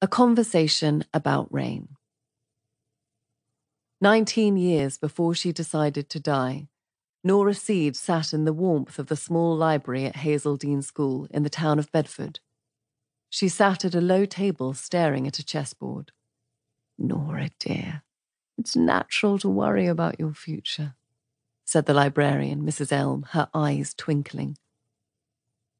A Conversation About Rain. Nineteen years before she decided to die, Nora Seed sat in the warmth of the small library at Hazeldean School in the town of Bedford. She sat at a low table staring at a chessboard. Nora, dear, it's natural to worry about your future, said the librarian, Mrs. Elm, her eyes twinkling.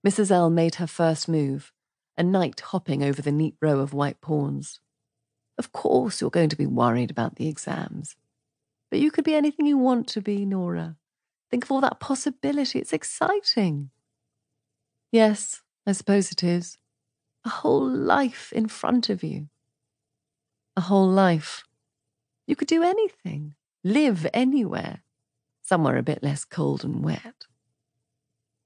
Mrs. Elm made her first move, a knight hopping over the neat row of white pawns. Of course, you're going to be worried about the exams. But you could be anything you want to be, Nora. Think of all that possibility. It's exciting. Yes, I suppose it is. A whole life in front of you. A whole life. You could do anything, live anywhere, somewhere a bit less cold and wet.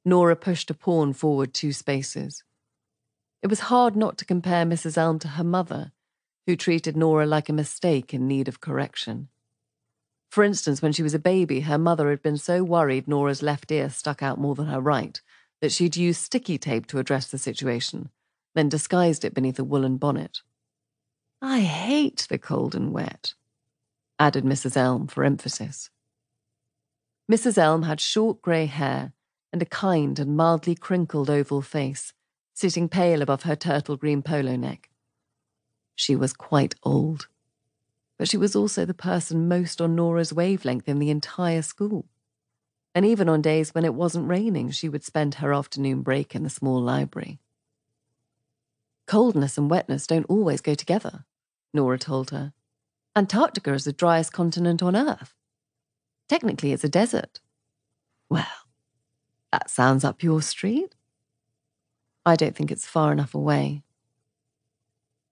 Nora pushed a pawn forward two spaces. It was hard not to compare Mrs. Elm to her mother, who treated Nora like a mistake in need of correction. For instance, when she was a baby, her mother had been so worried Nora's left ear stuck out more than her right that she'd used sticky tape to address the situation, then disguised it beneath a woolen bonnet. I hate the cold and wet, added Mrs. Elm for emphasis. Mrs. Elm had short grey hair and a kind and mildly crinkled oval face sitting pale above her turtle green polo neck. She was quite old, but she was also the person most on Nora's wavelength in the entire school. And even on days when it wasn't raining, she would spend her afternoon break in the small library. Coldness and wetness don't always go together, Nora told her. Antarctica is the driest continent on Earth. Technically, it's a desert. Well, that sounds up your street. I don't think it's far enough away.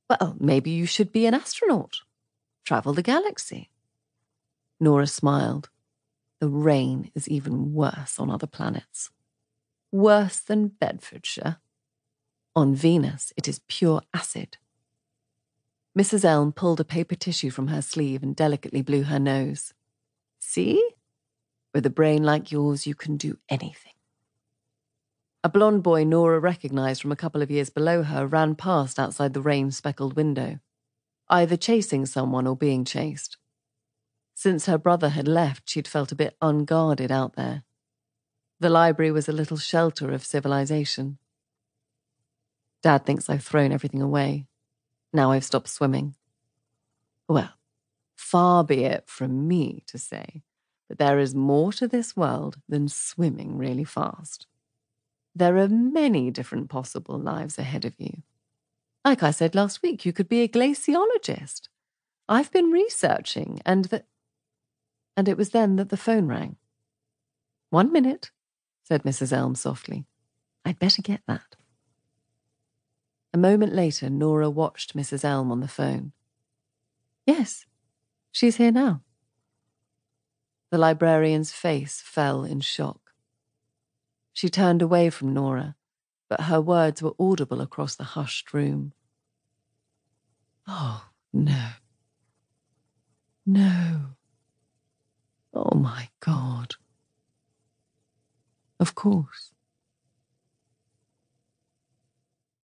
Well, maybe you should be an astronaut. Travel the galaxy. Nora smiled. The rain is even worse on other planets. Worse than Bedfordshire. On Venus, it is pure acid. Mrs. Elm pulled a paper tissue from her sleeve and delicately blew her nose. See? With a brain like yours, you can do anything. A blond boy Nora recognised from a couple of years below her ran past outside the rain speckled window, either chasing someone or being chased. Since her brother had left, she'd felt a bit unguarded out there. The library was a little shelter of civilization. Dad thinks I've thrown everything away. Now I've stopped swimming. Well, far be it from me to say that there is more to this world than swimming really fast. There are many different possible lives ahead of you. Like I said last week, you could be a glaciologist. I've been researching, and the... And it was then that the phone rang. One minute, said Mrs. Elm softly. I'd better get that. A moment later, Nora watched Mrs. Elm on the phone. Yes, she's here now. The librarian's face fell in shock. She turned away from Nora, but her words were audible across the hushed room. Oh, no. No. Oh, my God. Of course.